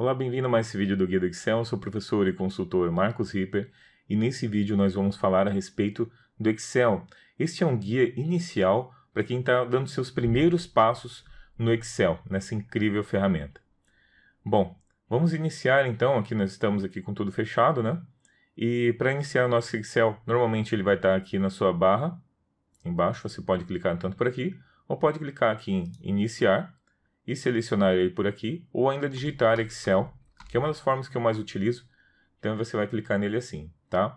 Olá, bem-vindo a mais esse vídeo do Guia do Excel, eu sou o professor e consultor Marcos Ripper e nesse vídeo nós vamos falar a respeito do Excel. Este é um guia inicial para quem está dando seus primeiros passos no Excel, nessa incrível ferramenta. Bom, vamos iniciar então, aqui nós estamos aqui com tudo fechado, né? E para iniciar o nosso Excel, normalmente ele vai estar tá aqui na sua barra, embaixo, você pode clicar tanto por aqui, ou pode clicar aqui em iniciar, e selecionar ele por aqui, ou ainda digitar Excel, que é uma das formas que eu mais utilizo, então você vai clicar nele assim, tá?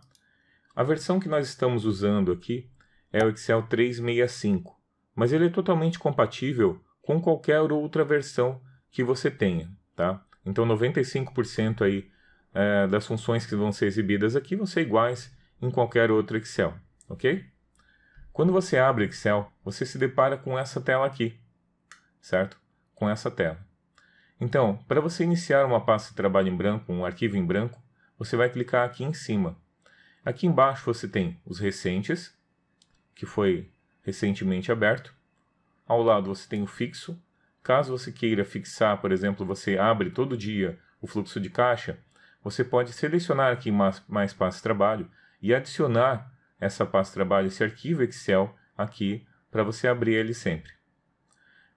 A versão que nós estamos usando aqui é o Excel 365, mas ele é totalmente compatível com qualquer outra versão que você tenha, tá? Então 95% aí é, das funções que vão ser exibidas aqui vão ser iguais em qualquer outro Excel, ok? Quando você abre Excel, você se depara com essa tela aqui, certo? com essa tela. Então, para você iniciar uma pasta de trabalho em branco, um arquivo em branco, você vai clicar aqui em cima. Aqui embaixo você tem os recentes, que foi recentemente aberto. Ao lado você tem o fixo. Caso você queira fixar, por exemplo, você abre todo dia o fluxo de caixa, você pode selecionar aqui mais, mais pasta de trabalho e adicionar essa pasta de trabalho, esse arquivo Excel aqui, para você abrir ele sempre.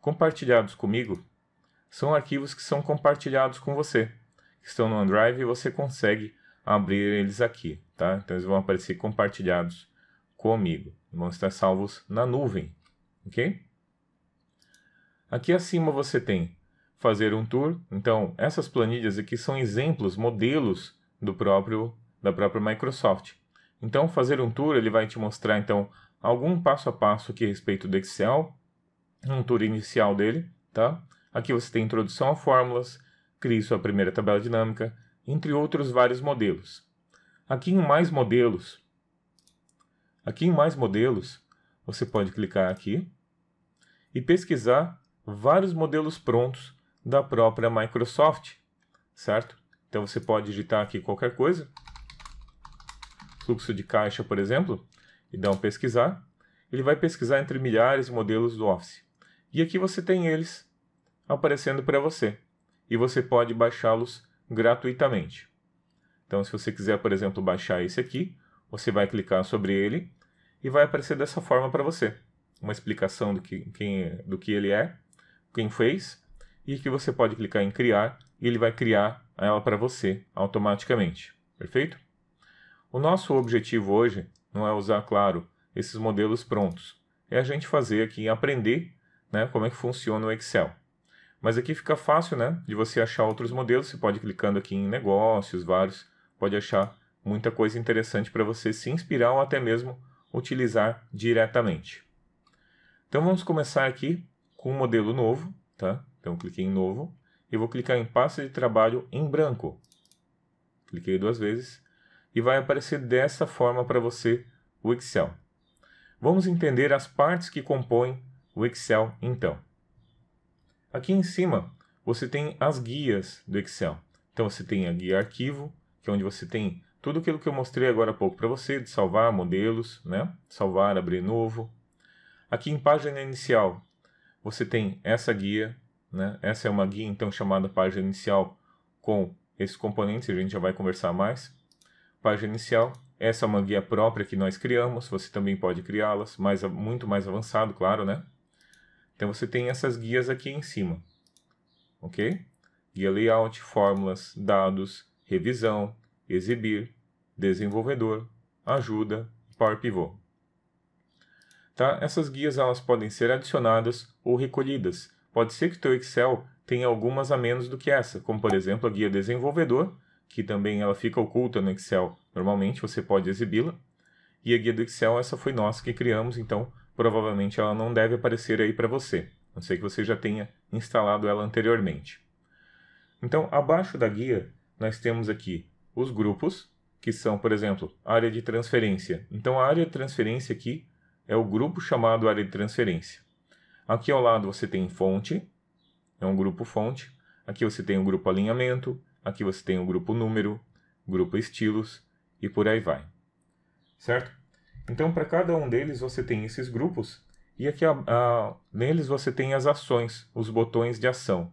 Compartilhados comigo são arquivos que são compartilhados com você, que estão no OneDrive e você consegue abrir eles aqui, tá? Então eles vão aparecer compartilhados comigo, vão estar salvos na nuvem, ok? Aqui acima você tem fazer um tour. Então, essas planilhas aqui são exemplos, modelos do próprio da própria Microsoft. Então, fazer um tour, ele vai te mostrar então algum passo a passo aqui a respeito do Excel, um tour inicial dele, tá? Aqui você tem introdução a fórmulas, crie sua primeira tabela dinâmica, entre outros vários modelos. Aqui em mais modelos, aqui em mais modelos, você pode clicar aqui e pesquisar vários modelos prontos da própria Microsoft, certo? Então você pode digitar aqui qualquer coisa, fluxo de caixa, por exemplo, e dar um pesquisar. Ele vai pesquisar entre milhares de modelos do Office. E aqui você tem eles aparecendo para você. E você pode baixá-los gratuitamente. Então, se você quiser, por exemplo, baixar esse aqui, você vai clicar sobre ele e vai aparecer dessa forma para você. Uma explicação do que, quem, é, do que ele é, quem fez, e que você pode clicar em criar e ele vai criar ela para você automaticamente. Perfeito? O nosso objetivo hoje não é usar, claro, esses modelos prontos. É a gente fazer aqui, aprender né, como é que funciona o Excel. Mas aqui fica fácil né, de você achar outros modelos, você pode clicando aqui em negócios, vários, pode achar muita coisa interessante para você se inspirar ou até mesmo utilizar diretamente. Então vamos começar aqui com um modelo novo, tá? Então cliquei em novo e vou clicar em pasta de trabalho em branco. Cliquei duas vezes e vai aparecer dessa forma para você o Excel. Vamos entender as partes que compõem o Excel então. Aqui em cima você tem as guias do Excel. Então você tem a guia arquivo, que é onde você tem tudo aquilo que eu mostrei agora há pouco para você, de salvar modelos, né? salvar, abrir novo. Aqui em página inicial você tem essa guia, né? essa é uma guia então chamada página inicial com esses componentes, a gente já vai conversar mais. Página inicial, essa é uma guia própria que nós criamos, você também pode criá-las, mas muito mais avançado, claro, né? Então você tem essas guias aqui em cima, ok? Guia layout, fórmulas, dados, revisão, exibir, desenvolvedor, ajuda, Power Pivot. Tá? Essas guias elas podem ser adicionadas ou recolhidas. Pode ser que o teu Excel tenha algumas a menos do que essa, como por exemplo a guia desenvolvedor, que também ela fica oculta no Excel. Normalmente você pode exibi-la. E a guia do Excel, essa foi nossa que criamos, então provavelmente ela não deve aparecer aí para você, a não ser que você já tenha instalado ela anteriormente. Então, abaixo da guia, nós temos aqui os grupos, que são, por exemplo, área de transferência. Então, a área de transferência aqui é o grupo chamado área de transferência. Aqui ao lado você tem fonte, é um grupo fonte. Aqui você tem o grupo alinhamento, aqui você tem o grupo número, grupo estilos e por aí vai. Certo? Então, para cada um deles, você tem esses grupos, e aqui a, a, neles você tem as ações, os botões de ação,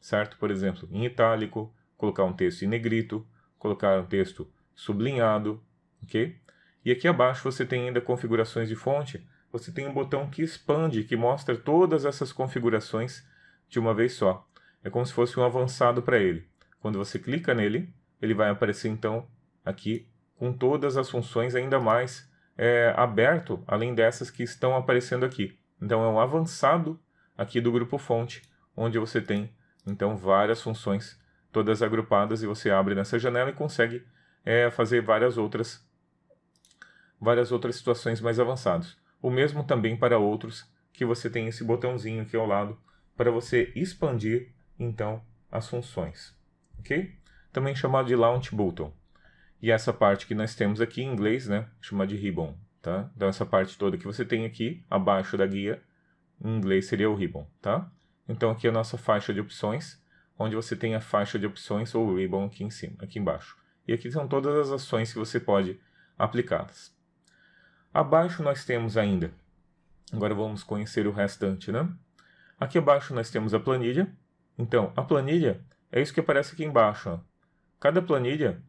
certo? Por exemplo, em itálico, colocar um texto em negrito, colocar um texto sublinhado, ok? E aqui abaixo você tem ainda configurações de fonte, você tem um botão que expande, que mostra todas essas configurações de uma vez só. É como se fosse um avançado para ele. Quando você clica nele, ele vai aparecer então aqui com todas as funções ainda mais é, aberto, além dessas que estão aparecendo aqui. Então é um avançado aqui do grupo fonte, onde você tem então várias funções todas agrupadas e você abre nessa janela e consegue é, fazer várias outras várias outras situações mais avançadas. O mesmo também para outros que você tem esse botãozinho aqui ao lado para você expandir então as funções, ok? Também chamado de Launch Button. E essa parte que nós temos aqui em inglês, né, chama de ribbon, tá? Então essa parte toda que você tem aqui, abaixo da guia, em inglês seria o ribbon, tá? Então aqui é a nossa faixa de opções, onde você tem a faixa de opções ou ribbon aqui em cima, aqui embaixo. E aqui são todas as ações que você pode aplicá-las. Abaixo nós temos ainda, agora vamos conhecer o restante, né? Aqui abaixo nós temos a planilha. Então, a planilha é isso que aparece aqui embaixo. Ó. Cada planilha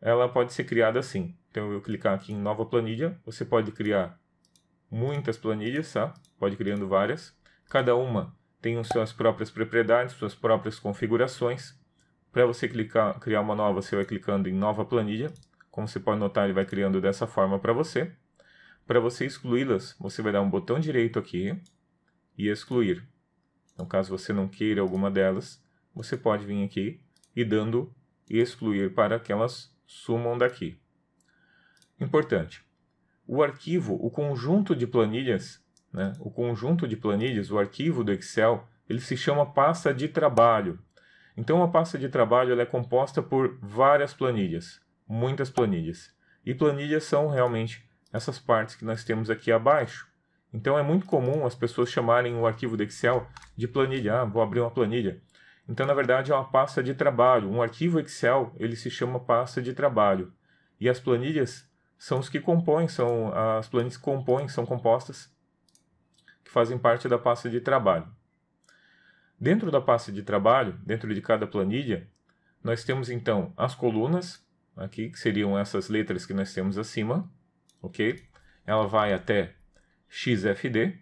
ela pode ser criada assim. Então eu clicar aqui em nova planilha, você pode criar muitas planilhas, tá? Pode criando várias. Cada uma tem suas próprias propriedades, suas próprias configurações. Para você clicar, criar uma nova, você vai clicando em nova planilha. Como você pode notar, ele vai criando dessa forma para você. Para você excluí-las, você vai dar um botão direito aqui e excluir. Então, caso você não queira alguma delas, você pode vir aqui e dando excluir para aquelas sumam daqui. Importante. O arquivo, o conjunto de planilhas, né, o conjunto de planilhas, o arquivo do Excel, ele se chama pasta de trabalho. Então, a pasta de trabalho é composta por várias planilhas, muitas planilhas. E planilhas são realmente essas partes que nós temos aqui abaixo. Então, é muito comum as pessoas chamarem o arquivo do Excel de planilha. Ah, vou abrir uma planilha. Então, na verdade, é uma pasta de trabalho. Um arquivo Excel, ele se chama pasta de trabalho. E as planilhas são os que compõem, são as planilhas que compõem, são compostas, que fazem parte da pasta de trabalho. Dentro da pasta de trabalho, dentro de cada planilha, nós temos então as colunas, aqui, que seriam essas letras que nós temos acima, ok? Ela vai até XFD,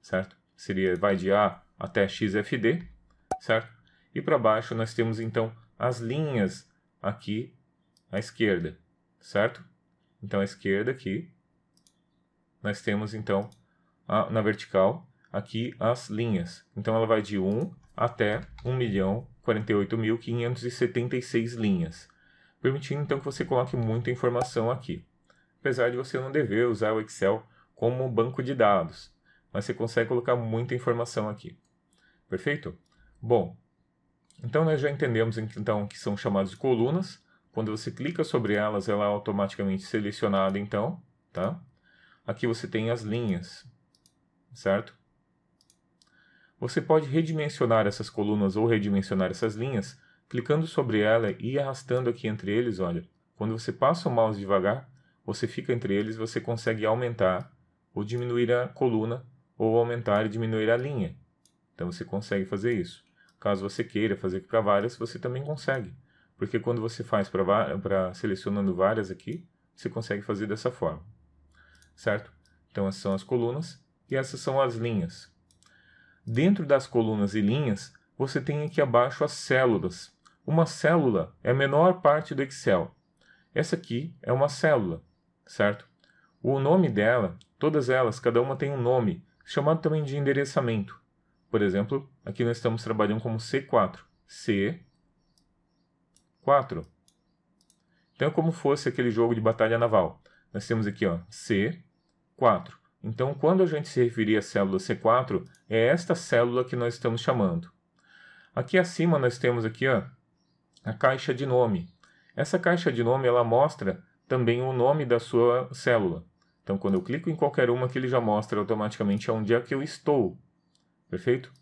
certo? Seria, vai de A até XFD certo? E para baixo nós temos então as linhas aqui à esquerda, certo? Então à esquerda aqui nós temos então a, na vertical aqui as linhas. Então ela vai de 1 até 1.048.576 milhão linhas, permitindo então que você coloque muita informação aqui. Apesar de você não dever usar o Excel como banco de dados, mas você consegue colocar muita informação aqui. Perfeito? Bom, então nós já entendemos então que são chamadas de colunas. Quando você clica sobre elas, ela é automaticamente selecionada então, tá? Aqui você tem as linhas, certo? Você pode redimensionar essas colunas ou redimensionar essas linhas clicando sobre ela e arrastando aqui entre eles, olha. Quando você passa o mouse devagar, você fica entre eles, você consegue aumentar ou diminuir a coluna ou aumentar e diminuir a linha. Então você consegue fazer isso. Caso você queira fazer para várias, você também consegue. Porque quando você faz para selecionando várias aqui, você consegue fazer dessa forma. Certo? Então essas são as colunas e essas são as linhas. Dentro das colunas e linhas, você tem aqui abaixo as células. Uma célula é a menor parte do Excel. Essa aqui é uma célula, certo? O nome dela, todas elas, cada uma tem um nome, chamado também de endereçamento. Por exemplo, Aqui nós estamos trabalhando como C4. C4. Então é como fosse aquele jogo de batalha naval. Nós temos aqui ó, C4. Então quando a gente se referir à célula C4, é esta célula que nós estamos chamando. Aqui acima nós temos aqui ó, a caixa de nome. Essa caixa de nome ela mostra também o nome da sua célula. Então quando eu clico em qualquer uma que ele já mostra automaticamente onde é que eu estou. Perfeito?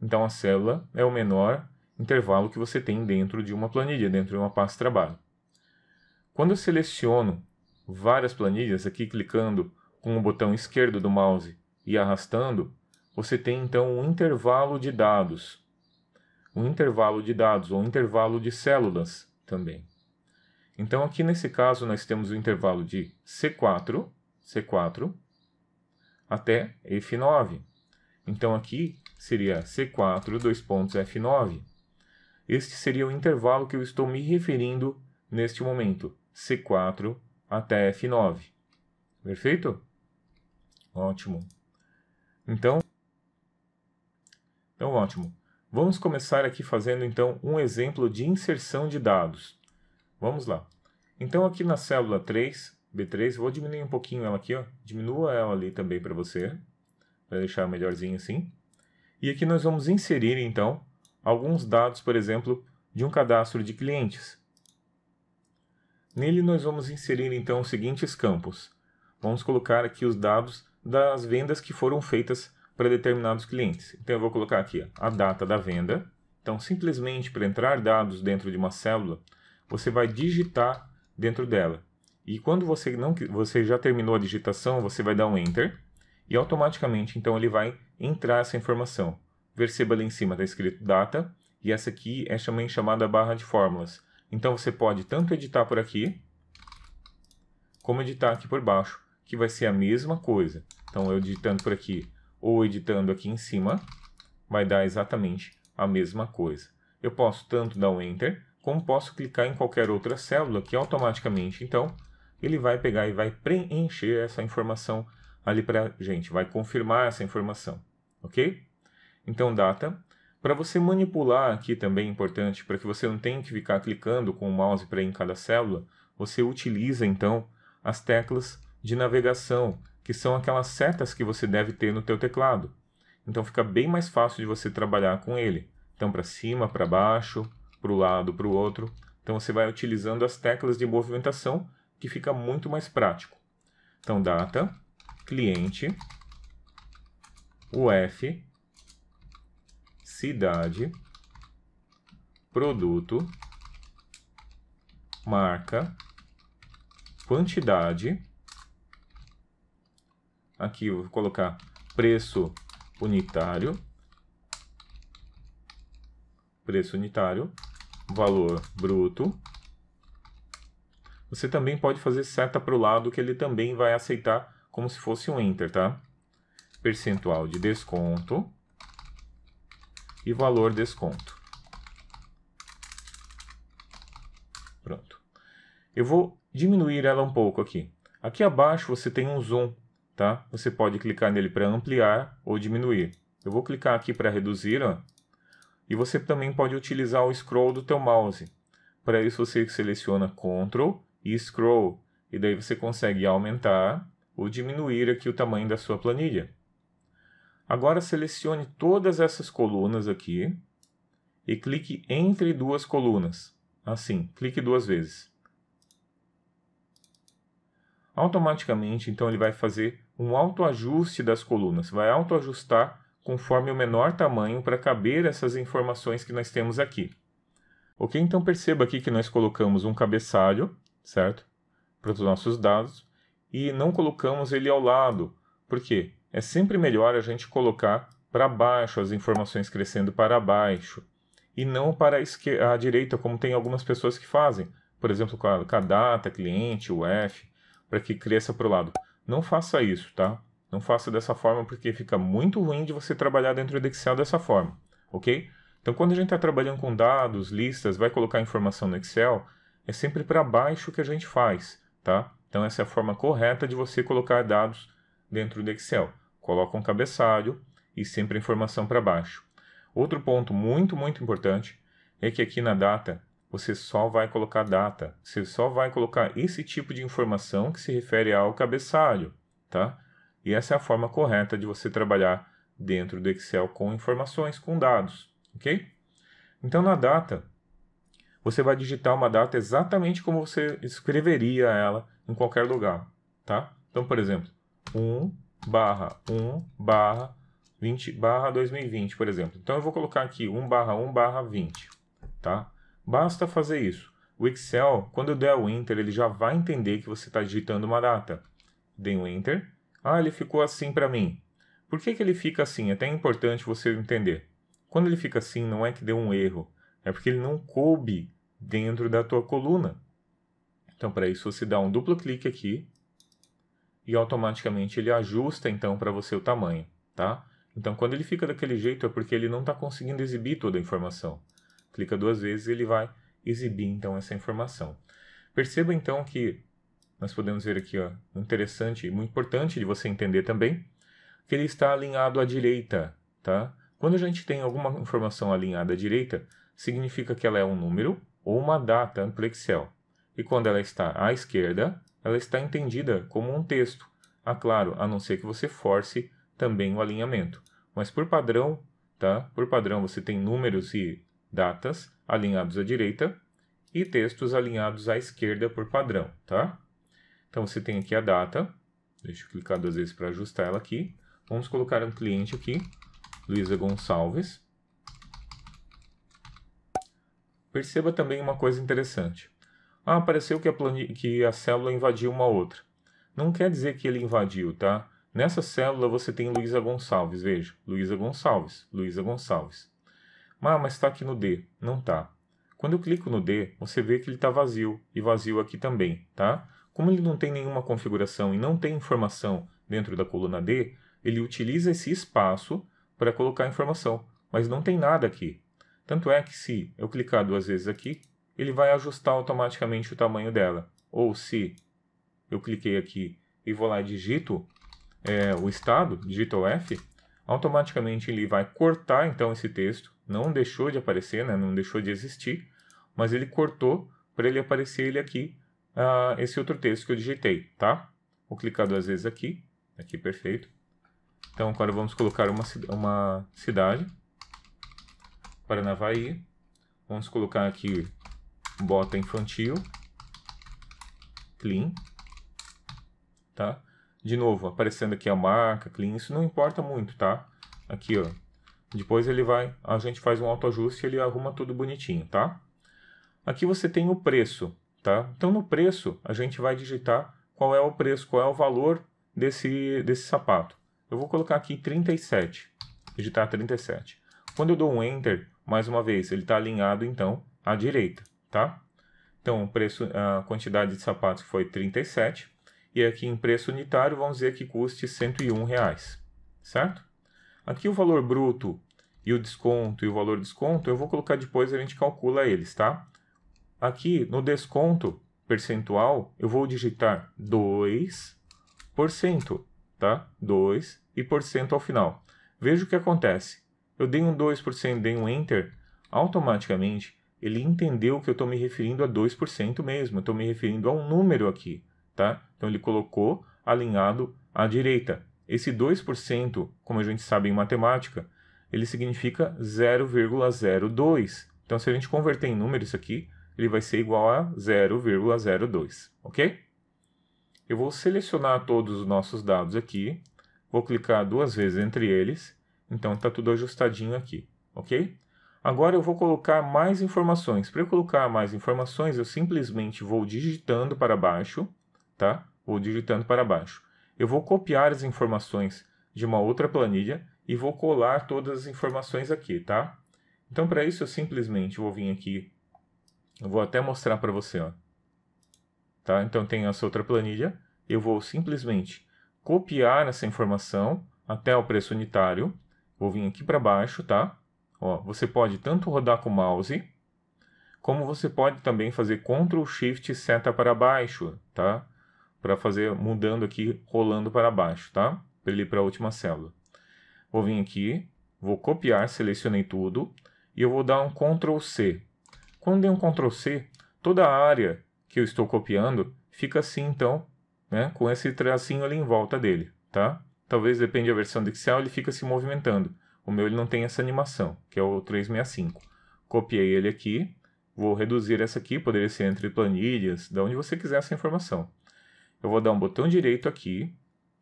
Então a célula é o menor intervalo que você tem dentro de uma planilha, dentro de uma pasta de trabalho. Quando eu seleciono várias planilhas aqui clicando com o botão esquerdo do mouse e arrastando, você tem então um intervalo de dados. Um intervalo de dados ou um intervalo de células também. Então aqui nesse caso nós temos o intervalo de C4, C4 até F9. Então aqui seria C4, dois pontos F9. Este seria o intervalo que eu estou me referindo neste momento, C4 até F9. Perfeito? Ótimo. Então, então ótimo. Vamos começar aqui fazendo então um exemplo de inserção de dados. Vamos lá. Então aqui na célula 3, B3, vou diminuir um pouquinho ela aqui, ó. Diminua ela ali também para você, para deixar melhorzinho assim. E aqui nós vamos inserir, então, alguns dados, por exemplo, de um cadastro de clientes. Nele nós vamos inserir, então, os seguintes campos. Vamos colocar aqui os dados das vendas que foram feitas para determinados clientes. Então eu vou colocar aqui a data da venda. Então simplesmente para entrar dados dentro de uma célula, você vai digitar dentro dela. E quando você, não, você já terminou a digitação, você vai dar um Enter e automaticamente então ele vai entrar essa informação. Perceba ali em cima está escrito data e essa aqui é também chamada barra de fórmulas. Então você pode tanto editar por aqui como editar aqui por baixo, que vai ser a mesma coisa. Então eu digitando por aqui ou editando aqui em cima vai dar exatamente a mesma coisa. Eu posso tanto dar um Enter, como posso clicar em qualquer outra célula que automaticamente, então, ele vai pegar e vai preencher essa informação ali para gente, vai confirmar essa informação, ok? Então, data. Para você manipular aqui também é importante, para que você não tenha que ficar clicando com o mouse para ir em cada célula, você utiliza então as teclas de navegação, que são aquelas setas que você deve ter no teu teclado. Então fica bem mais fácil de você trabalhar com ele. Então para cima, para baixo, para o lado, para o outro. Então você vai utilizando as teclas de movimentação, que fica muito mais prático. Então data, cliente, UF, cidade, produto, marca, quantidade. Aqui eu vou colocar preço unitário, preço unitário, valor bruto. Você também pode fazer seta para o lado que ele também vai aceitar como se fosse um enter, tá? Percentual de desconto e valor desconto. Pronto. Eu vou diminuir ela um pouco aqui. Aqui abaixo você tem um zoom, tá? Você pode clicar nele para ampliar ou diminuir. Eu vou clicar aqui para reduzir, ó. E você também pode utilizar o scroll do teu mouse. Para isso você seleciona Ctrl e Scroll. E daí você consegue aumentar ou diminuir aqui o tamanho da sua planilha. Agora selecione todas essas colunas aqui e clique entre duas colunas. Assim, clique duas vezes. Automaticamente, então, ele vai fazer um autoajuste das colunas, vai autoajustar conforme o menor tamanho para caber essas informações que nós temos aqui. Ok, então perceba aqui que nós colocamos um cabeçalho, certo? Para os nossos dados, e não colocamos ele ao lado, porque é sempre melhor a gente colocar para baixo as informações crescendo para baixo e não para a, direita, como tem algumas pessoas que fazem, por exemplo, com a, com a data, cliente, o F, para que cresça para o lado. Não faça isso, tá? Não faça dessa forma porque fica muito ruim de você trabalhar dentro do Excel dessa forma, ok? Então, quando a gente está trabalhando com dados, listas, vai colocar informação no Excel, é sempre para baixo que a gente faz, tá? Então, essa é a forma correta de você colocar dados dentro do Excel. Coloca um cabeçalho e sempre a informação para baixo. Outro ponto muito, muito importante é que aqui na data você só vai colocar data, você só vai colocar esse tipo de informação que se refere ao cabeçalho, tá? E essa é a forma correta de você trabalhar dentro do Excel com informações, com dados, ok? Então na data você vai digitar uma data exatamente como você escreveria ela em qualquer lugar, tá? Então, por exemplo, 1 barra 1 barra 20 barra 2020, por exemplo. Então, eu vou colocar aqui 1 barra 1 barra 20, tá? Basta fazer isso. O Excel, quando eu der o Enter, ele já vai entender que você está digitando uma data. Dei o um Enter. Ah, ele ficou assim para mim. Por que, que ele fica assim? É até importante você entender. Quando ele fica assim, não é que deu um erro. É porque ele não coube dentro da tua coluna. Então, para isso, você dá um duplo clique aqui e automaticamente ele ajusta então para você o tamanho, tá? Então, quando ele fica daquele jeito é porque ele não está conseguindo exibir toda a informação. Clica duas vezes e ele vai exibir então essa informação. Perceba então que nós podemos ver aqui, ó, interessante e muito importante de você entender também, que ele está alinhado à direita, tá? Quando a gente tem alguma informação alinhada à direita, significa que ela é um número ou uma data Excel e quando ela está à esquerda, ela está entendida como um texto, ah, claro, a não ser que você force também o alinhamento. Mas por padrão, tá? Por padrão você tem números e datas alinhados à direita e textos alinhados à esquerda por padrão, tá? Então você tem aqui a data, deixa eu clicar duas vezes para ajustar ela aqui. Vamos colocar um cliente aqui, Luísa Gonçalves. Perceba também uma coisa interessante. Ah, apareceu que a, que a célula invadiu uma outra. Não quer dizer que ele invadiu, tá? Nessa célula você tem Luísa Gonçalves, veja. Luísa Gonçalves, Luísa Gonçalves. Ah, mas está aqui no D. Não tá. Quando eu clico no D, você vê que ele está vazio e vazio aqui também, tá? Como ele não tem nenhuma configuração e não tem informação dentro da coluna D, ele utiliza esse espaço para colocar informação, mas não tem nada aqui. Tanto é que se eu clicar duas vezes aqui, ele vai ajustar automaticamente o tamanho dela. Ou se eu cliquei aqui e vou lá e digito é, o estado, digito F, automaticamente ele vai cortar então esse texto. Não deixou de aparecer, né? não deixou de existir, mas ele cortou para ele aparecer ele aqui, uh, esse outro texto que eu digitei, tá? Vou clicar duas vezes aqui, aqui perfeito. Então agora vamos colocar uma, uma cidade. Paranavaí. Vamos colocar aqui bota infantil. Clean. Tá? De novo, aparecendo aqui a marca, clean, isso não importa muito, tá? Aqui, ó. Depois ele vai, a gente faz um autoajuste e ele arruma tudo bonitinho, tá? Aqui você tem o preço, tá? Então no preço a gente vai digitar qual é o preço, qual é o valor desse, desse sapato. Eu vou colocar aqui 37, digitar 37. Quando eu dou um Enter, mais uma vez, ele está alinhado então à direita, tá? Então, o preço, a quantidade de sapatos foi 37 e aqui em preço unitário vamos dizer que custe 101 reais, certo? Aqui o valor bruto e o desconto e o valor desconto eu vou colocar depois a gente calcula eles, tá? Aqui no desconto percentual eu vou digitar 2%, tá? 2 e por cento ao final. Veja o que acontece eu dei um 2%, dei um Enter, automaticamente ele entendeu que eu estou me referindo a 2% mesmo, estou me referindo a um número aqui, tá? Então ele colocou alinhado à direita. Esse 2%, como a gente sabe em matemática, ele significa 0,02. Então se a gente converter em número isso aqui, ele vai ser igual a 0,02, ok? Eu vou selecionar todos os nossos dados aqui, vou clicar duas vezes entre eles então está tudo ajustadinho aqui, ok? Agora eu vou colocar mais informações. Para colocar mais informações, eu simplesmente vou digitando para baixo, tá? Vou digitando para baixo. Eu vou copiar as informações de uma outra planilha e vou colar todas as informações aqui, tá? Então para isso eu simplesmente vou vir aqui, eu vou até mostrar para você, ó. Tá? Então tem essa outra planilha, eu vou simplesmente copiar essa informação até o preço unitário, Vou vir aqui para baixo, tá? Ó, você pode tanto rodar com o mouse, como você pode também fazer Ctrl Shift seta para baixo, tá? Para fazer mudando aqui, rolando para baixo, tá? Para ele para a última célula. Vou vir aqui, vou copiar, selecionei tudo e eu vou dar um Ctrl C. Quando dei um Ctrl C, toda a área que eu estou copiando fica assim então, né, com esse tracinho ali em volta dele, tá? talvez depende da versão do Excel, ele fica se movimentando. O meu ele não tem essa animação, que é o 365. Copiei ele aqui, vou reduzir essa aqui, poderia ser entre planilhas, da onde você quiser essa informação. Eu vou dar um botão direito aqui,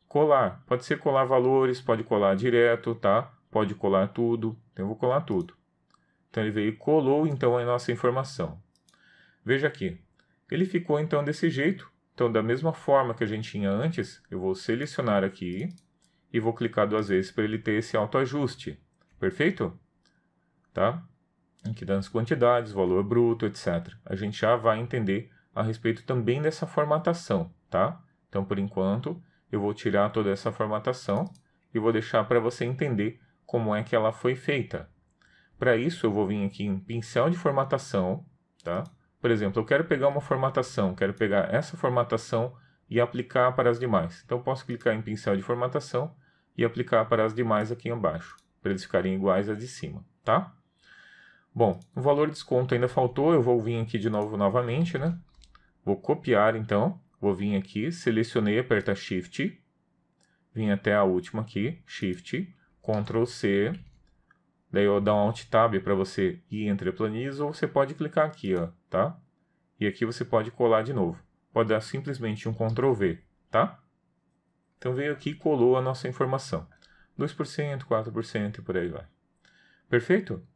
colar. Pode ser colar valores, pode colar direto, tá? Pode colar tudo. Então eu vou colar tudo. Então ele veio e colou então a nossa informação. Veja aqui. Ele ficou então desse jeito. Então da mesma forma que a gente tinha antes, eu vou selecionar aqui, e vou clicar duas vezes para ele ter esse autoajuste. Perfeito? Tá? Aqui as quantidades, valor bruto, etc. A gente já vai entender a respeito também dessa formatação, tá? Então, por enquanto, eu vou tirar toda essa formatação e vou deixar para você entender como é que ela foi feita. Para isso, eu vou vir aqui em pincel de formatação, tá? Por exemplo, eu quero pegar uma formatação, quero pegar essa formatação e aplicar para as demais. Então posso clicar em pincel de formatação e aplicar para as demais aqui embaixo, para eles ficarem iguais às de cima, tá? Bom, o valor de desconto ainda faltou, eu vou vir aqui de novo novamente, né? Vou copiar então, vou vir aqui, selecionei, aperta Shift, vim até a última aqui, Shift, Ctrl C, daí eu dou um Alt Tab para você ir entre planilhas ou você pode clicar aqui, ó, tá? E aqui você pode colar de novo pode dar simplesmente um Ctrl V, tá? Então veio aqui e colou a nossa informação. 2%, 4% e por aí vai. Perfeito?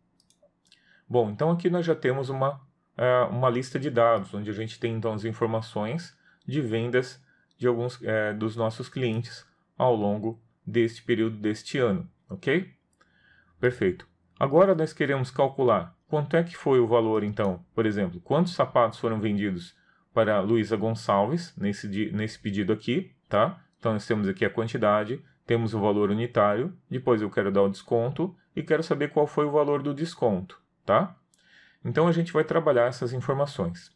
Bom, então aqui nós já temos uma, é, uma lista de dados, onde a gente tem então as informações de vendas de alguns é, dos nossos clientes ao longo deste período deste ano, ok? Perfeito. Agora nós queremos calcular quanto é que foi o valor, então, por exemplo, quantos sapatos foram vendidos para Luísa Gonçalves nesse, nesse pedido aqui, tá? Então nós temos aqui a quantidade, temos o valor unitário, depois eu quero dar o desconto e quero saber qual foi o valor do desconto, tá? Então a gente vai trabalhar essas informações.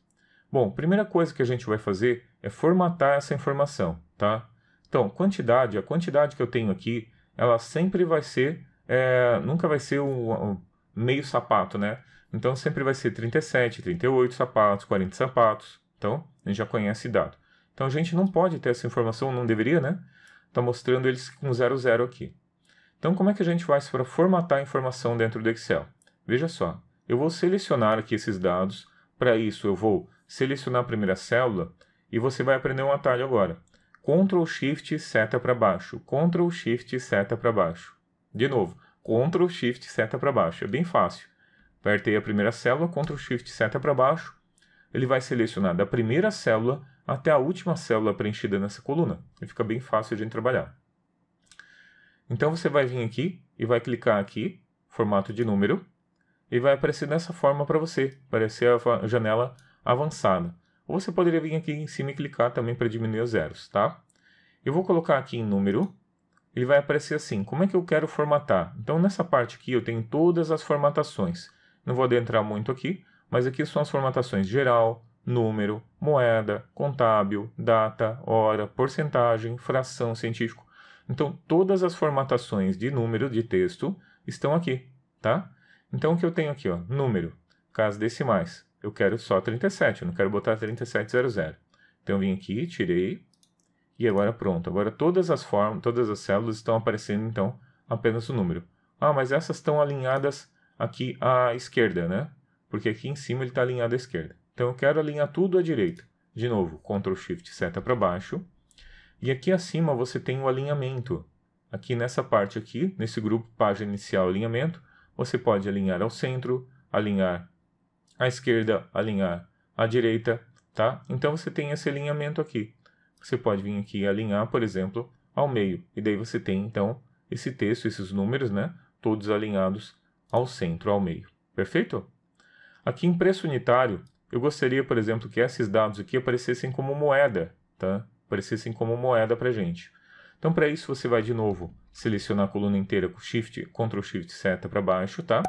Bom, primeira coisa que a gente vai fazer é formatar essa informação, tá? Então, quantidade, a quantidade que eu tenho aqui, ela sempre vai ser, é, nunca vai ser um, um meio sapato, né? Então sempre vai ser 37, 38 sapatos, 40 sapatos, então, a gente já conhece dado. Então, a gente não pode ter essa informação, não deveria, né? Está mostrando eles com 00 aqui. Então, como é que a gente faz para formatar a informação dentro do Excel? Veja só, eu vou selecionar aqui esses dados. Para isso, eu vou selecionar a primeira célula e você vai aprender um atalho agora. Ctrl Shift seta para baixo, Ctrl Shift seta para baixo. De novo, Ctrl Shift seta para baixo, é bem fácil. Apertei a primeira célula, Ctrl Shift seta para baixo, ele vai selecionar da primeira célula até a última célula preenchida nessa coluna. E fica bem fácil de trabalhar. Então você vai vir aqui e vai clicar aqui, formato de número, e vai aparecer dessa forma para você, aparecer a janela avançada. Ou você poderia vir aqui em cima e clicar também para diminuir os zeros, tá? Eu vou colocar aqui em número, ele vai aparecer assim, como é que eu quero formatar? Então nessa parte aqui eu tenho todas as formatações. Não vou adentrar muito aqui, mas aqui são as formatações geral, número, moeda, contábil, data, hora, porcentagem, fração, científico. Então, todas as formatações de número de texto estão aqui, tá? Então, o que eu tenho aqui, ó, número, caso decimais. Eu quero só 37, eu não quero botar 3700. Então, eu vim aqui, tirei, e agora pronto. Agora, todas as formas, todas as células estão aparecendo, então, apenas o número. Ah, mas essas estão alinhadas aqui à esquerda, né? porque aqui em cima ele está alinhado à esquerda. Então eu quero alinhar tudo à direita. De novo, Ctrl Shift seta para baixo. E aqui acima você tem o alinhamento. Aqui nessa parte aqui, nesse grupo página inicial alinhamento, você pode alinhar ao centro, alinhar à esquerda, alinhar à direita, tá? Então você tem esse alinhamento aqui. Você pode vir aqui e alinhar, por exemplo, ao meio. E daí você tem então esse texto, esses números, né? Todos alinhados ao centro, ao meio. Perfeito? Aqui em preço unitário, eu gostaria, por exemplo, que esses dados aqui aparecessem como moeda, tá? Aparecessem como moeda para gente. Então, para isso, você vai de novo selecionar a coluna inteira com Shift, Ctrl Shift seta para baixo, tá?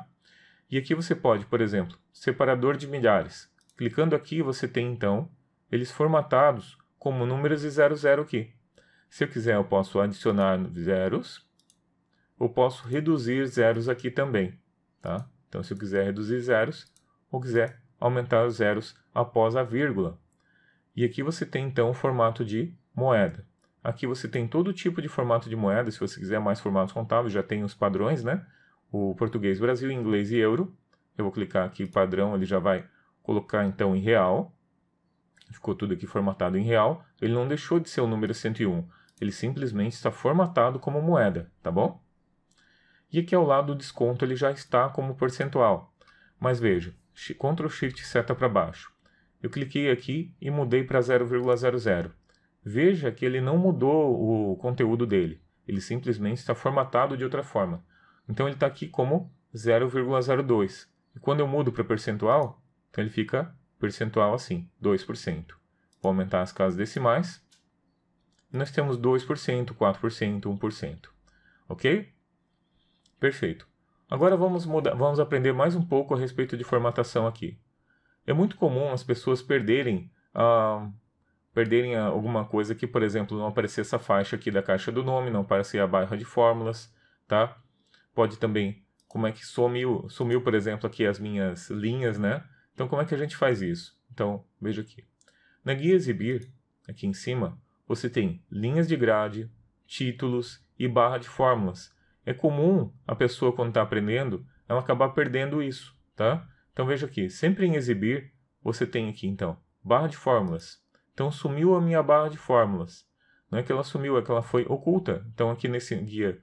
E aqui você pode, por exemplo, separador de milhares. Clicando aqui, você tem então eles formatados como números e zero zero aqui. Se eu quiser, eu posso adicionar zeros ou posso reduzir zeros aqui também, tá? Então, se eu quiser reduzir zeros, ou quiser aumentar os zeros após a vírgula. E aqui você tem então o formato de moeda. Aqui você tem todo tipo de formato de moeda, se você quiser mais formatos contábeis, já tem os padrões, né? O português Brasil, inglês e euro. Eu vou clicar aqui padrão, ele já vai colocar então em real. Ficou tudo aqui formatado em real. Ele não deixou de ser o número 101, ele simplesmente está formatado como moeda, tá bom? E aqui ao lado o desconto ele já está como percentual. Mas veja, Ctrl Shift seta para baixo. Eu cliquei aqui e mudei para 0,00. Veja que ele não mudou o conteúdo dele. Ele simplesmente está formatado de outra forma. Então ele está aqui como 0,02. E quando eu mudo para percentual, então ele fica percentual assim, 2%. Vou aumentar as casas decimais. Nós temos 2%, 4%, 1%. Ok? Perfeito. Agora vamos, mudar, vamos aprender mais um pouco a respeito de formatação aqui. É muito comum as pessoas perderem perderem alguma coisa que, por exemplo, não aparecer essa faixa aqui da caixa do nome, não aparecer a barra de fórmulas, tá? Pode também, como é que sumiu, sumiu, por exemplo, aqui as minhas linhas, né? Então, como é que a gente faz isso? Então, veja aqui. Na guia exibir, aqui em cima, você tem linhas de grade, títulos e barra de fórmulas. É comum a pessoa, quando está aprendendo, ela acabar perdendo isso, tá? Então veja aqui, sempre em exibir, você tem aqui então, barra de fórmulas. Então sumiu a minha barra de fórmulas. Não é que ela sumiu, é que ela foi oculta. Então aqui nesse guia,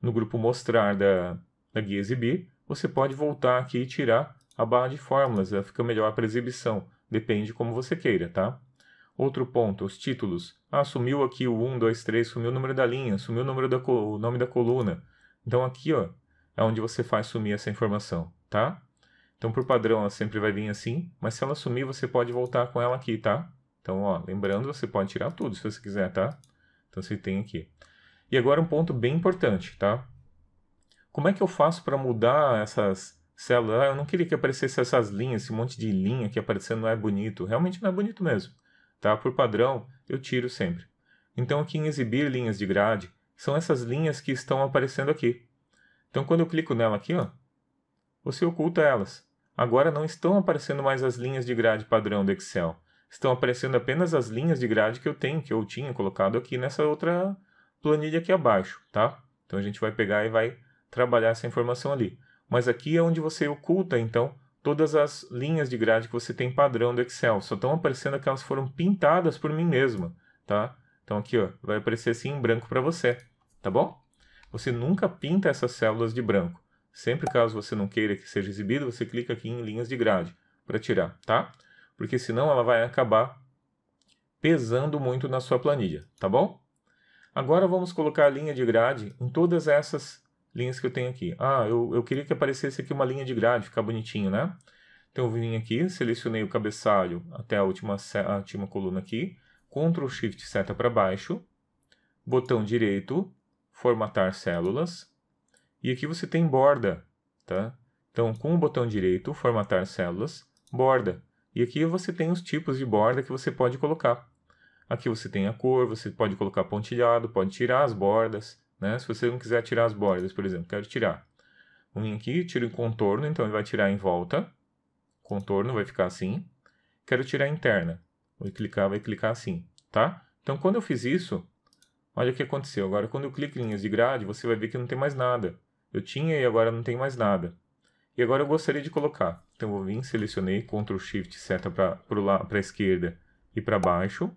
no grupo mostrar da, da guia exibir, você pode voltar aqui e tirar a barra de fórmulas, ela fica melhor para exibição, depende como você queira, tá? Outro ponto, os títulos. Ah, sumiu aqui o 1, 2, 3, sumiu o número da linha, sumiu o, número da, o nome da coluna. Então aqui ó, é onde você faz sumir essa informação, tá? Então por padrão ela sempre vai vir assim, mas se ela sumir você pode voltar com ela aqui, tá? Então ó, lembrando você pode tirar tudo se você quiser, tá? Então você tem aqui. E agora um ponto bem importante, tá? Como é que eu faço para mudar essas células? Ah, eu não queria que aparecesse essas linhas, esse monte de linha que aparecendo não é bonito. Realmente não é bonito mesmo, tá? Por padrão eu tiro sempre. Então aqui em exibir linhas de grade são essas linhas que estão aparecendo aqui. Então quando eu clico nela aqui, ó, você oculta elas. Agora não estão aparecendo mais as linhas de grade padrão do Excel. Estão aparecendo apenas as linhas de grade que eu tenho, que eu tinha colocado aqui nessa outra planilha aqui abaixo, tá? Então a gente vai pegar e vai trabalhar essa informação ali. Mas aqui é onde você oculta, então, todas as linhas de grade que você tem padrão do Excel. Só estão aparecendo aquelas que foram pintadas por mim mesma, tá? Então aqui ó, vai aparecer assim em branco para você, tá bom? Você nunca pinta essas células de branco. Sempre caso você não queira que seja exibido, você clica aqui em linhas de grade para tirar, tá? Porque senão ela vai acabar pesando muito na sua planilha, tá bom? Agora vamos colocar a linha de grade em todas essas linhas que eu tenho aqui. Ah, eu, eu queria que aparecesse aqui uma linha de grade, ficar bonitinho, né? Então eu vim aqui, selecionei o cabeçalho até a última, a última coluna aqui, Ctrl Shift seta para baixo, botão direito, formatar células, e aqui você tem borda, tá? Então, com o botão direito, formatar células, borda. E aqui você tem os tipos de borda que você pode colocar. Aqui você tem a cor, você pode colocar pontilhado, pode tirar as bordas, né? Se você não quiser tirar as bordas, por exemplo, quero tirar. Um aqui, tiro o contorno, então ele vai tirar em volta. Contorno vai ficar assim. Quero tirar interna. Vai clicar, vai clicar assim, tá? Então, quando eu fiz isso, olha o que aconteceu. Agora, quando eu clico em linhas de grade, você vai ver que não tem mais nada. Eu tinha e agora não tem mais nada. E agora eu gostaria de colocar. Então, eu vir, selecionei, Ctrl Shift, seta para a esquerda e para baixo.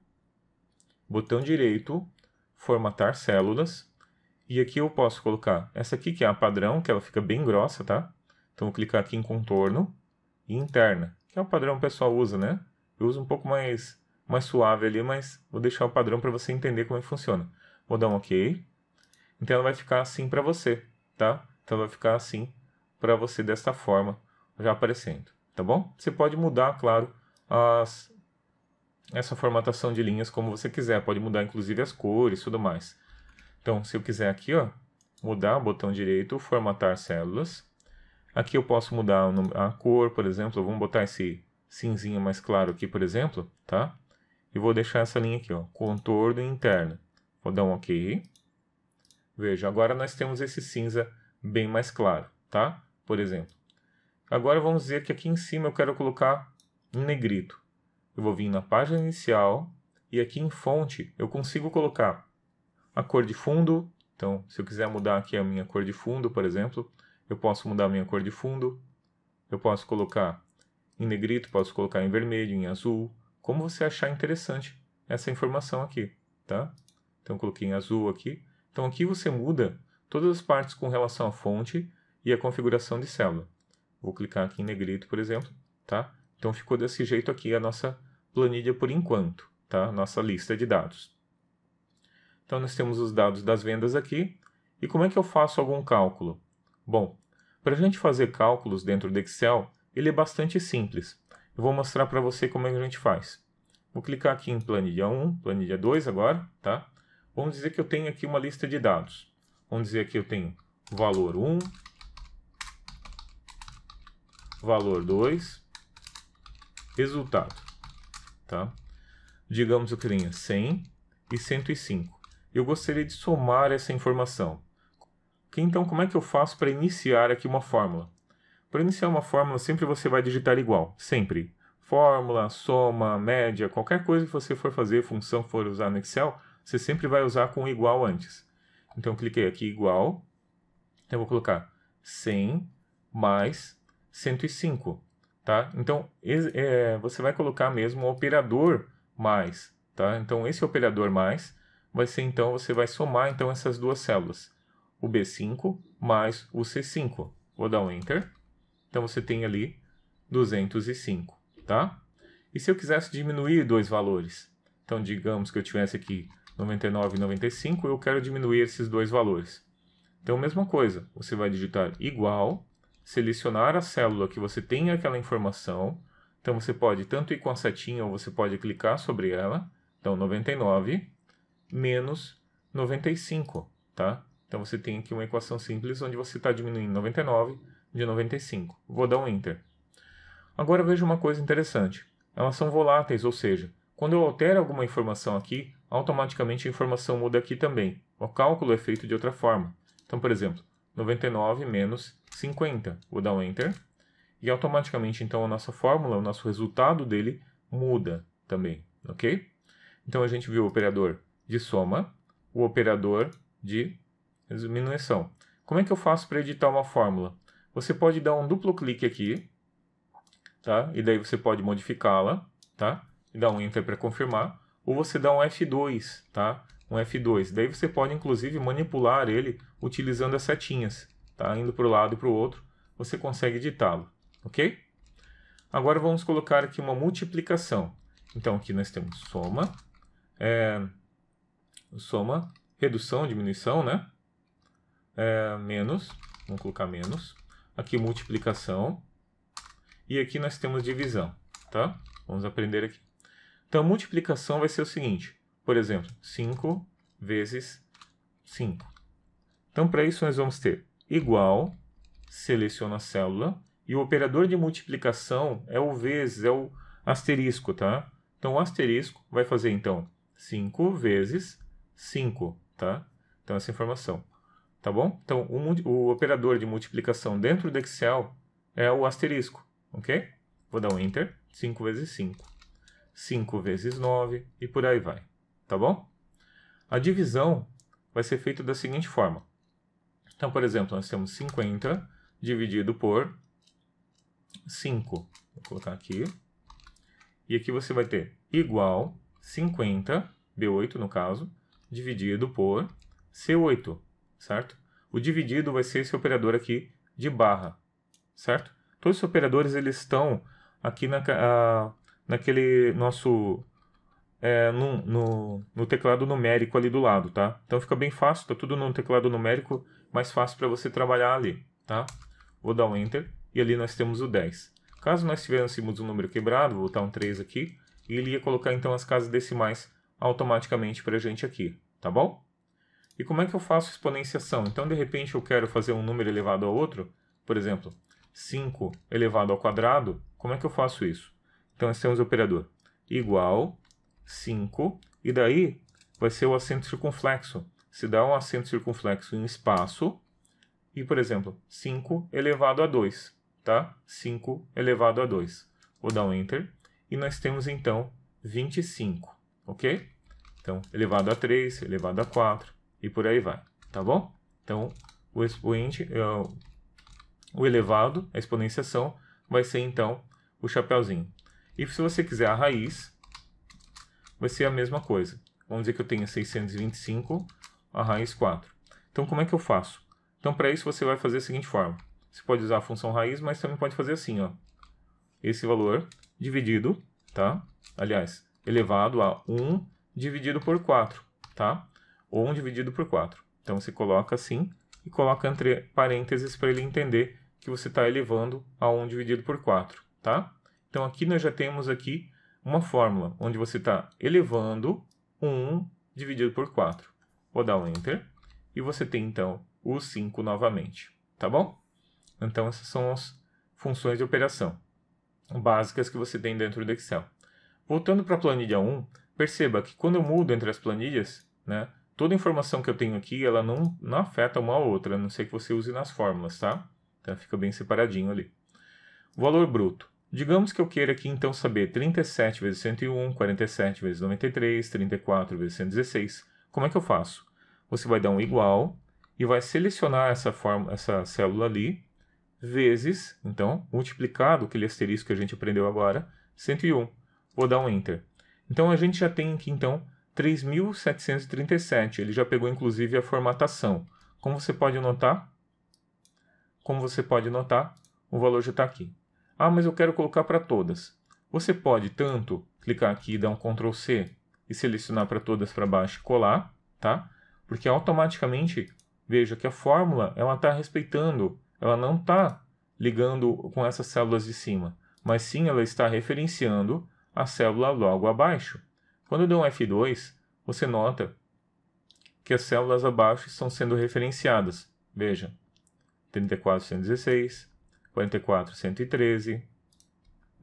Botão direito, formatar células. E aqui eu posso colocar essa aqui, que é a padrão, que ela fica bem grossa, tá? Então, vou clicar aqui em contorno e interna, que é o padrão que o pessoal usa, né? Eu uso um pouco mais, mais suave ali, mas vou deixar o padrão para você entender como é que funciona. Vou dar um OK. Então ela vai ficar assim para você, tá? Então vai ficar assim para você desta forma, já aparecendo, tá bom? Você pode mudar, claro, as, essa formatação de linhas como você quiser. Pode mudar, inclusive, as cores e tudo mais. Então, se eu quiser aqui, ó, mudar, botão direito, formatar células. Aqui eu posso mudar a cor, por exemplo, vamos botar esse cinzinha mais claro aqui, por exemplo, tá? E vou deixar essa linha aqui, ó, contorno interno. Vou dar um OK. Veja, agora nós temos esse cinza bem mais claro, tá? Por exemplo. Agora vamos dizer que aqui em cima eu quero colocar um negrito. Eu vou vir na página inicial e aqui em fonte eu consigo colocar a cor de fundo. Então, se eu quiser mudar aqui a minha cor de fundo, por exemplo, eu posso mudar a minha cor de fundo. Eu posso colocar em negrito, posso colocar em vermelho, em azul, como você achar interessante essa informação aqui, tá? Então coloquei em azul aqui. Então aqui você muda todas as partes com relação à fonte e à configuração de célula. Vou clicar aqui em negrito, por exemplo, tá? Então ficou desse jeito aqui a nossa planilha por enquanto, tá? Nossa lista de dados. Então nós temos os dados das vendas aqui. E como é que eu faço algum cálculo? Bom, para a gente fazer cálculos dentro do Excel, ele é bastante simples. Eu vou mostrar para você como é que a gente faz. Vou clicar aqui em planilha 1, planilha 2 agora, tá? Vamos dizer que eu tenho aqui uma lista de dados. Vamos dizer que eu tenho valor 1, valor 2, resultado, tá? Digamos eu tenha 100 e 105. Eu gostaria de somar essa informação. Então, como é que eu faço para iniciar aqui uma fórmula? Para iniciar uma fórmula, sempre você vai digitar igual, sempre. Fórmula, soma, média, qualquer coisa que você for fazer, função for usar no Excel, você sempre vai usar com igual antes. Então, cliquei aqui igual, então, eu vou colocar 100 mais 105, tá? Então, é, você vai colocar mesmo o operador mais, tá? Então, esse operador mais vai ser, então, você vai somar, então, essas duas células. O B5 mais o C5. Vou dar um Enter. Então você tem ali 205, tá? E se eu quisesse diminuir dois valores? Então digamos que eu tivesse aqui 99 e 95, eu quero diminuir esses dois valores. Então mesma coisa, você vai digitar igual, selecionar a célula que você tem aquela informação, então você pode tanto ir com a setinha ou você pode clicar sobre ela, então 99 menos 95, tá? Então você tem aqui uma equação simples onde você está diminuindo 99 de 95. Vou dar um Enter. Agora veja uma coisa interessante. Elas são voláteis, ou seja, quando eu altero alguma informação aqui, automaticamente a informação muda aqui também. O cálculo é feito de outra forma. Então, por exemplo, 99 menos 50. Vou dar um Enter. E automaticamente, então, a nossa fórmula, o nosso resultado dele muda também, ok? Então, a gente viu o operador de soma, o operador de diminuição. Como é que eu faço para editar uma fórmula? você pode dar um duplo clique aqui, tá? E daí você pode modificá-la, tá? E dar um Enter para confirmar, ou você dá um F2, tá? Um F2. Daí você pode, inclusive, manipular ele utilizando as setinhas, tá? Indo para o lado e para o outro, você consegue editá-lo, ok? Agora vamos colocar aqui uma multiplicação. Então aqui nós temos soma, é, soma, redução, diminuição, né? É, menos, vamos colocar menos, aqui multiplicação e aqui nós temos divisão, tá? Vamos aprender aqui. Então, multiplicação vai ser o seguinte, por exemplo, 5 vezes 5. Então, para isso nós vamos ter igual, seleciona a célula, e o operador de multiplicação é o vezes, é o asterisco, tá? Então, o asterisco vai fazer, então, 5 vezes 5, tá? Então, essa informação tá bom? Então, o, o operador de multiplicação dentro do Excel é o asterisco, ok? Vou dar um Enter, 5 vezes 5, 5 vezes 9 e por aí vai, tá bom? A divisão vai ser feita da seguinte forma. Então, por exemplo, nós temos 50 dividido por 5. Vou colocar aqui. E aqui você vai ter igual 50, B8 no caso, dividido por C8 certo? O dividido vai ser esse operador aqui de barra, certo? Todos os operadores eles estão aqui na, naquele nosso é, no, no, no, teclado numérico ali do lado, tá? Então fica bem fácil, tá tudo no teclado numérico, mais fácil para você trabalhar ali, tá? Vou dar um Enter e ali nós temos o 10. Caso nós tivéssemos um número quebrado, vou botar um 3 aqui, e ele ia colocar então as casas decimais automaticamente para a gente aqui, tá bom? E como é que eu faço exponenciação? Então, de repente, eu quero fazer um número elevado a outro, por exemplo, 5 elevado ao quadrado, como é que eu faço isso? Então, nós temos é o operador igual 5, e daí vai ser o acento circunflexo. Se dá um acento circunflexo em espaço, e, por exemplo, 5 elevado a 2, tá? 5 elevado a 2. Vou dar um Enter, e nós temos, então, 25, ok? Então, elevado a 3, elevado a 4, e por aí vai, tá bom? Então, o expoente, é, o elevado, a exponenciação, vai ser então o chapéuzinho. E se você quiser a raiz, vai ser a mesma coisa. Vamos dizer que eu tenho 625, a raiz 4. Então, como é que eu faço? Então, para isso, você vai fazer da seguinte forma. Você pode usar a função raiz, mas também pode fazer assim, ó. Esse valor dividido, tá? Aliás, elevado a 1 dividido por 4, tá? ou 1 dividido por 4. Então você coloca assim e coloca entre parênteses para ele entender que você está elevando a 1 dividido por 4, tá? Então aqui nós já temos aqui uma fórmula onde você está elevando 1 dividido por 4. Vou dar um Enter e você tem então o 5 novamente, tá bom? Então essas são as funções de operação básicas que você tem dentro do Excel. Voltando para a planilha 1, perceba que quando eu mudo entre as planilhas, né, toda informação que eu tenho aqui, ela não, não afeta uma a outra, a não ser que você use nas fórmulas, tá? Então fica bem separadinho ali. Valor bruto. Digamos que eu queira aqui então saber 37 vezes 101, 47 vezes 93, 34 vezes 116. Como é que eu faço? Você vai dar um igual e vai selecionar essa, forma, essa célula ali, vezes, então, multiplicado aquele asterisco que a gente aprendeu agora, 101. Vou dar um Enter. Então a gente já tem aqui então 3737. Ele já pegou inclusive a formatação. Como você pode notar, como você pode notar, o valor já está aqui. Ah, mas eu quero colocar para todas. Você pode tanto clicar aqui e dar um Ctrl C e selecionar para todas para baixo e colar, tá? Porque automaticamente, veja que a fórmula ela está respeitando, ela não está ligando com essas células de cima, mas sim ela está referenciando a célula logo abaixo. Quando eu dou um F2, você nota que as células abaixo estão sendo referenciadas. Veja, 34116, 44113,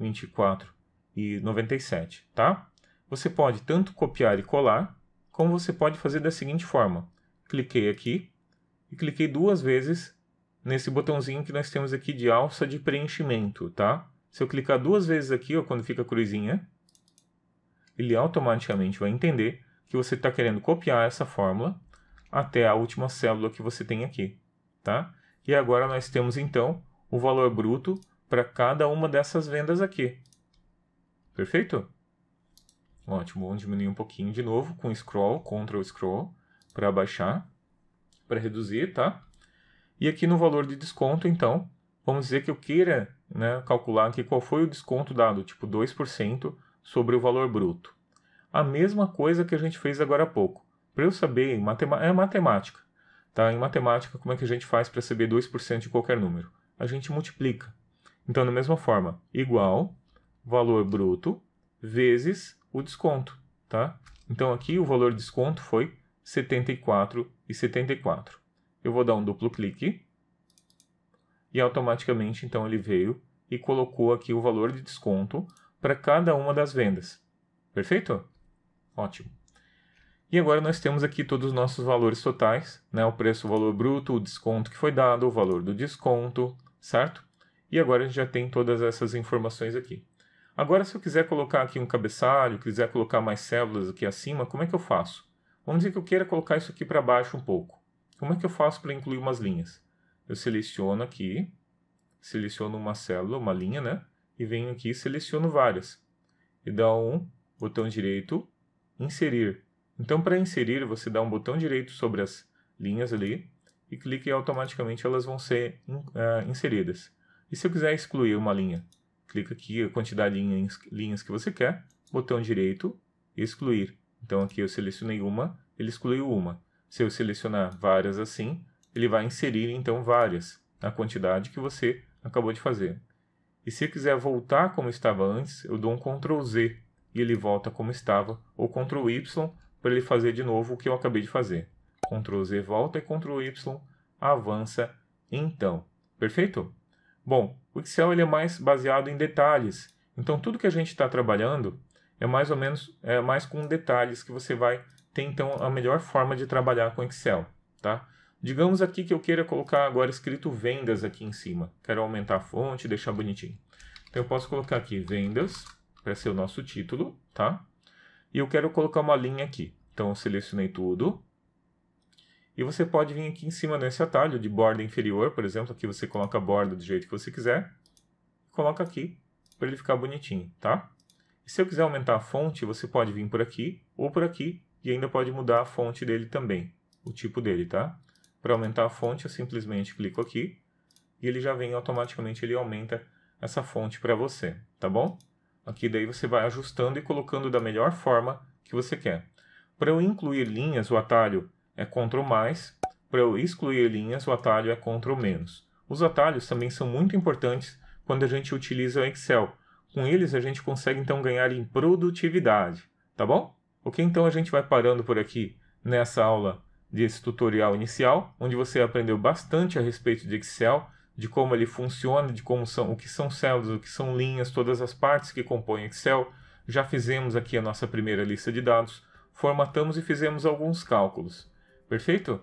24 e 97, tá? Você pode tanto copiar e colar, como você pode fazer da seguinte forma. Cliquei aqui e cliquei duas vezes nesse botãozinho que nós temos aqui de alça de preenchimento, tá? Se eu clicar duas vezes aqui, ó, quando fica a cruzinha, ele automaticamente vai entender que você está querendo copiar essa fórmula até a última célula que você tem aqui, tá? E agora nós temos então o valor bruto para cada uma dessas vendas aqui. Perfeito? Ótimo, vamos diminuir um pouquinho de novo com scroll, Ctrl scroll, para baixar, para reduzir, tá? E aqui no valor de desconto, então, vamos dizer que eu queira né, calcular aqui qual foi o desconto dado, tipo 2% sobre o valor bruto. A mesma coisa que a gente fez agora há pouco. Para eu saber, é matemática. Tá? Em matemática, como é que a gente faz para saber 2% de qualquer número? A gente multiplica. Então, da mesma forma, igual valor bruto vezes o desconto. Tá? Então, aqui o valor de desconto foi 74 e Eu vou dar um duplo clique e automaticamente então ele veio e colocou aqui o valor de desconto para cada uma das vendas. Perfeito? Ótimo. E agora nós temos aqui todos os nossos valores totais, né? o preço, o valor bruto, o desconto que foi dado, o valor do desconto, certo? E agora a gente já tem todas essas informações aqui. Agora, se eu quiser colocar aqui um cabeçalho, quiser colocar mais células aqui acima, como é que eu faço? Vamos dizer que eu queira colocar isso aqui para baixo um pouco. Como é que eu faço para incluir umas linhas? Eu seleciono aqui, seleciono uma célula, uma linha, né? e venho aqui e seleciono várias. E dá um botão direito, inserir. Então, para inserir, você dá um botão direito sobre as linhas ali e clica e automaticamente elas vão ser uh, inseridas. E se eu quiser excluir uma linha, clica aqui a quantidade de linhas, linhas que você quer, botão direito, excluir. Então aqui eu selecionei uma, ele excluiu uma. Se eu selecionar várias assim, ele vai inserir então várias na quantidade que você acabou de fazer. E se eu quiser voltar como estava antes, eu dou um Ctrl Z e ele volta como estava, ou Ctrl Y para ele fazer de novo o que eu acabei de fazer. Ctrl Z volta e Ctrl Y avança então. Perfeito? Bom, o Excel ele é mais baseado em detalhes. Então tudo que a gente está trabalhando é mais ou menos é mais com detalhes que você vai ter então a melhor forma de trabalhar com Excel, tá? Digamos aqui que eu queira colocar agora escrito vendas aqui em cima. Quero aumentar a fonte, deixar bonitinho. Então eu posso colocar aqui vendas, para ser o nosso título, tá? E eu quero colocar uma linha aqui. Então eu selecionei tudo. E você pode vir aqui em cima nesse atalho de borda inferior, por exemplo. Aqui você coloca a borda do jeito que você quiser. Coloca aqui, para ele ficar bonitinho, tá? E se eu quiser aumentar a fonte, você pode vir por aqui ou por aqui. E ainda pode mudar a fonte dele também, o tipo dele, tá? Para aumentar a fonte, eu simplesmente clico aqui e ele já vem automaticamente, ele aumenta essa fonte para você, tá bom? Aqui daí você vai ajustando e colocando da melhor forma que você quer. Para eu incluir linhas, o atalho é Ctrl+, para eu excluir linhas, o atalho é Ctrl-. Os atalhos também são muito importantes quando a gente utiliza o Excel. Com eles a gente consegue então ganhar em produtividade, tá bom? Ok, então a gente vai parando por aqui nessa aula desse tutorial inicial, onde você aprendeu bastante a respeito de Excel, de como ele funciona, de como são, o que são células, o que são linhas, todas as partes que compõem Excel. Já fizemos aqui a nossa primeira lista de dados, formatamos e fizemos alguns cálculos. Perfeito?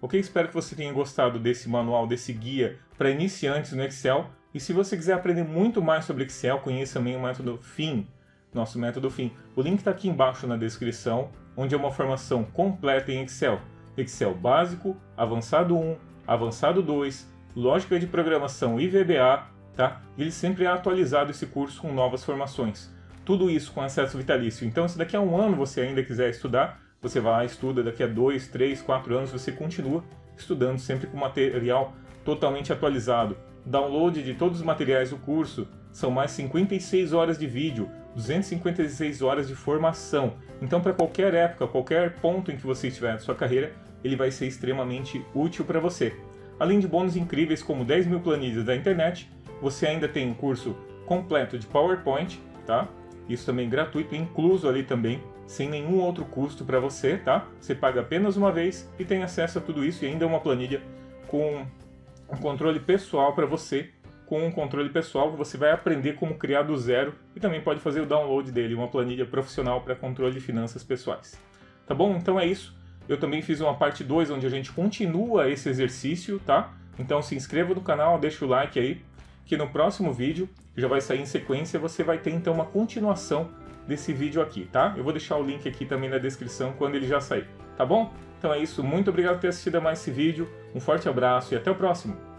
Ok, espero que você tenha gostado desse manual, desse guia para iniciantes no Excel. E se você quiser aprender muito mais sobre Excel, conheça também o método fim, nosso método fim. O link está aqui embaixo na descrição onde é uma formação completa em Excel. Excel básico, avançado 1, avançado 2, lógica de programação e VBA, tá? Ele sempre é atualizado esse curso com novas formações. Tudo isso com acesso vitalício. Então, se daqui a um ano você ainda quiser estudar, você vai lá, estuda, daqui a dois, três, quatro anos você continua estudando sempre com material totalmente atualizado. Download de todos os materiais do curso, são mais 56 horas de vídeo, 256 horas de formação. Então, para qualquer época, qualquer ponto em que você estiver na sua carreira, ele vai ser extremamente útil para você. Além de bônus incríveis como 10 mil planilhas da internet, você ainda tem um curso completo de PowerPoint, tá? Isso também gratuito, incluso ali também, sem nenhum outro custo para você, tá? Você paga apenas uma vez e tem acesso a tudo isso e ainda é uma planilha com um controle pessoal para você com um controle pessoal, você vai aprender como criar do zero e também pode fazer o download dele, uma planilha profissional para controle de finanças pessoais. Tá bom? Então é isso. Eu também fiz uma parte 2 onde a gente continua esse exercício, tá? Então se inscreva no canal, deixa o like aí, que no próximo vídeo, que já vai sair em sequência, você vai ter então uma continuação desse vídeo aqui, tá? Eu vou deixar o link aqui também na descrição quando ele já sair, tá bom? Então é isso, muito obrigado por ter assistido a mais esse vídeo, um forte abraço e até o próximo!